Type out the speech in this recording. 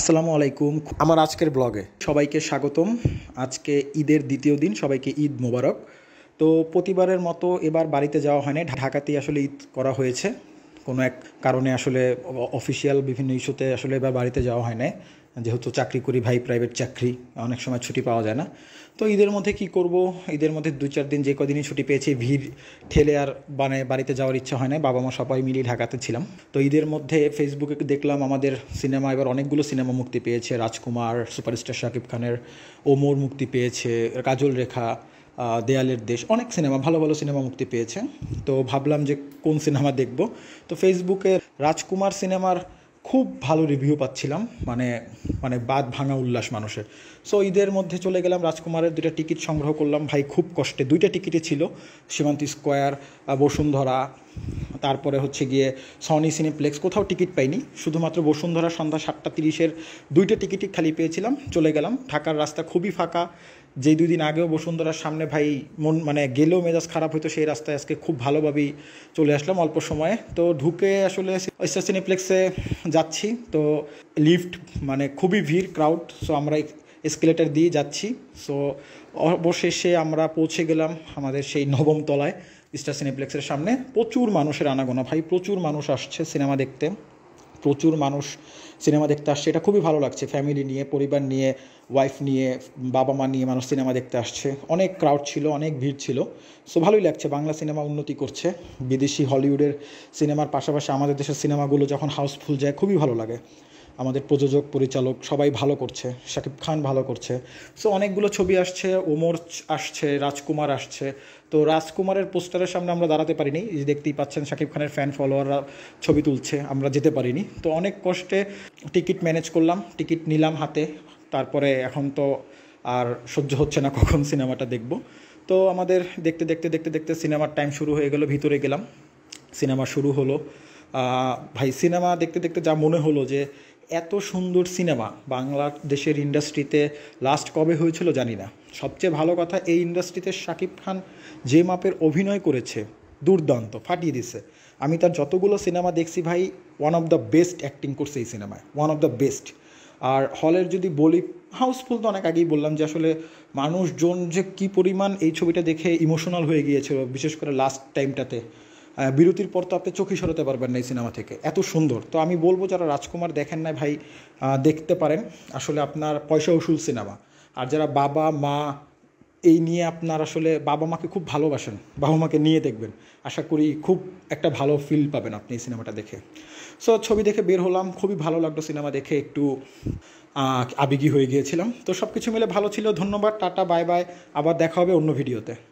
আসসালামু আলাইকুম আমার আজকের ব্লগে সবাইকে স্বাগতম আজকে ঈদের দ্বিতীয় দিন সবাইকে ঈদ মোবারক তো প্রতিবারের মতো এবার বাড়িতে যাওয়া হয়নি ঢাকাতেই আসলে ঈদ করা হয়েছে কোনো এক কারণে আসলে অফিসিয়াল বিভিন্ন ইস্যুতে আসলে এবার বাড়িতে যাওয়া হয় না যেহেতু চাকরি করি ভাই প্রাইভেট চাকরি অনেক সময় ছুটি পাওয়া যায় না তো ঈদের মধ্যে কি করব ঈদের মধ্যে দু চার দিন যে কদিনই ছুটি পেয়েছি ভিড় ঠেলে আর মানে বাড়িতে যাওয়ার ইচ্ছা হয় না বাবা মা সবাই মিলিয়ে ঢাকাতে ছিলাম তো ঈদের মধ্যে ফেসবুকে দেখলাম আমাদের সিনেমা এবার অনেকগুলো সিনেমা মুক্তি পেয়েছে রাজকুমার সুপারস্টার শাকিব খানের ওমর মুক্তি পেয়েছে কাজল রেখা দেয়ালের দেশ অনেক সিনেমা ভালো ভালো সিনেমা মুক্তি পেয়েছে তো ভাবলাম যে কোন সিনেমা দেখব তো ফেসবুকে রাজকুমার সিনেমার খুব ভালো রিভিউ পাচ্ছিলাম মানে মানে বাদ ভাঙা উল্লাস মানুষের সো ঈদের মধ্যে চলে গেলাম রাজকুমারের দুইটা টিকিট সংগ্রহ করলাম ভাই খুব কষ্টে দুইটা টিকিটই ছিল সীমান্ত স্কোয়ার বসুন্ধরা তারপরে হচ্ছে গিয়ে সনি সিনেপ্লেক্স কোথাও টিকিট পাইনি শুধুমাত্র বসুন্ধরা সন্ধ্যা সাতটা তিরিশের দুইটা টিকিটই খালি পেয়েছিলাম চলে গেলাম ঢাকার রাস্তা খুবই ফাঁকা যেই দুই দিন আগেও বসুন্ধরার সামনে ভাই মন মানে গেলেও মেজাজ খারাপ হতো সেই রাস্তায় আজকে খুব ভালোভাবেই চলে আসলাম অল্প সময়ে তো ঢুকে আসলে সিনেপ্লেক্সে যাচ্ছি তো লিফট মানে খুবই ভিড় ক্রাউড সো আমরা এসকেলেটার দিয়ে যাচ্ছি সো অবশেষে আমরা পৌঁছে গেলাম আমাদের সেই নবম তলায় স্টার সিনেপ্লেক্সের সামনে প্রচুর মানুষের আনাগোনা ভাই প্রচুর মানুষ আসছে সিনেমা দেখতে প্রচুর মানুষ সিনেমা দেখতে আসছে এটা খুবই ভালো লাগছে ফ্যামিলি নিয়ে পরিবার নিয়ে ওয়াইফ নিয়ে বাবা মা নিয়ে মানুষ সিনেমা দেখতে আসছে অনেক ক্রাউড ছিল অনেক ভিড় ছিল সো ভালোই লাগছে বাংলা সিনেমা উন্নতি করছে বিদেশি হলিউডের সিনেমার পাশাপাশি আমাদের দেশের সিনেমাগুলো যখন হাউসফুল যায় খুবই ভালো লাগে আমাদের প্রযোজক পরিচালক সবাই ভালো করছে শাকিব খান ভালো করছে সো অনেকগুলো ছবি আসছে ওমর আসছে রাজকুমার আসছে তো রাজকুমারের পোস্টারের সামনে আমরা দাঁড়াতে পারিনি যে দেখতেই পাচ্ছেন শাকিব খানের ফ্যান ফলোয়াররা ছবি তুলছে আমরা যেতে পারিনি তো অনেক কষ্টে টিকিট ম্যানেজ করলাম টিকিট নিলাম হাতে তারপরে এখন তো আর সহ্য হচ্ছে না কখন সিনেমাটা দেখব তো আমাদের দেখতে দেখতে দেখতে দেখতে সিনেমার টাইম শুরু হয়ে গেল ভিতরে গেলাম সিনেমা শুরু হলো ভাই সিনেমা দেখতে দেখতে যা মনে হলো যে এত সুন্দর সিনেমা বাংলাদেশের ইন্ডাস্ট্রিতে লাস্ট কবে হয়েছিল জানি না সবচেয়ে ভালো কথা এই ইন্ডাস্ট্রিতে শাকিব খান যে মাপের অভিনয় করেছে দুর্দান্ত ফাটিয়ে দিছে আমি তার যতগুলো সিনেমা দেখছি ভাই one of the best acting করছে এই সিনেমায় ওয়ান অফ দ্য বেস্ট আর হলের যদি বলি হাউসফুল তো অনেক আগেই বললাম যে আসলে মানুষজন যে কী পরিমাণ এই ছবিটা দেখে ইমোশনাল হয়ে গিয়েছিল বিশেষ করে লাস্ট টাইমটাতে বিরতির পর তো আপনি চোখে সরাতে পারবেন না এই সিনেমা থেকে এত সুন্দর তো আমি বলবো যারা রাজকুমার দেখেন না ভাই দেখতে পারেন আসলে আপনার পয়সা উসুল সিনেমা আর যারা বাবা মা এই নিয়ে আপনার আসলে বাবা মাকে খুব ভালোবাসেন বাবা মাকে নিয়ে দেখবেন আশা করি খুব একটা ভালো ফিল পাবেন আপনি এই সিনেমাটা দেখে সো ছবি দেখে বের হলাম খুবই ভালো লাগলো সিনেমা দেখে একটু আবেগী হয়ে গিয়েছিলাম তো সব কিছু মিলে ভালো ছিল ধন্যবাদ টাটা বাই বাই আবার দেখা হবে অন্য ভিডিওতে